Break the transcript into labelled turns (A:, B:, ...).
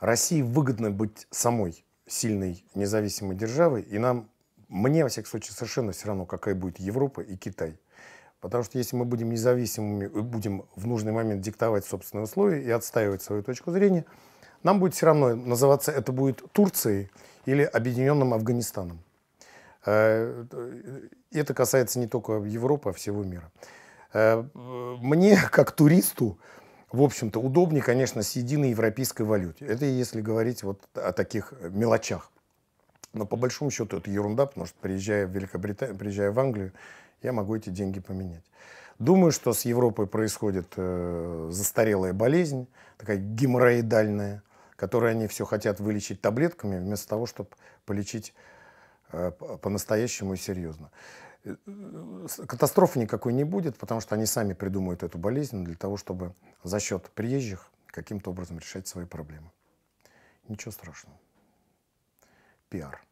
A: России выгодно быть самой сильной независимой державой, и нам, мне, во всяком случае, совершенно все равно, какая будет Европа и Китай. Потому что если мы будем независимыми и будем в нужный момент диктовать собственные условия и отстаивать свою точку зрения, нам будет все равно называться это будет Турцией или Объединенным Афганистаном. Э, это касается не только Европы, а всего мира. Э, мне, как туристу, в общем-то, удобнее, конечно, с единой европейской валюте. Это если говорить вот о таких э, мелочах. Но по большому счету это ерунда, потому что приезжая в Великобританию, приезжая в Англию, я могу эти деньги поменять. Думаю, что с Европой происходит э, застарелая болезнь, такая геморроидальная, которую они все хотят вылечить таблетками, вместо того, чтобы полечить э, по-настоящему и серьезно. Э, э, катастрофы никакой не будет, потому что они сами придумают эту болезнь для того, чтобы за счет приезжих каким-то образом решать свои проблемы. Ничего страшного. Пиар.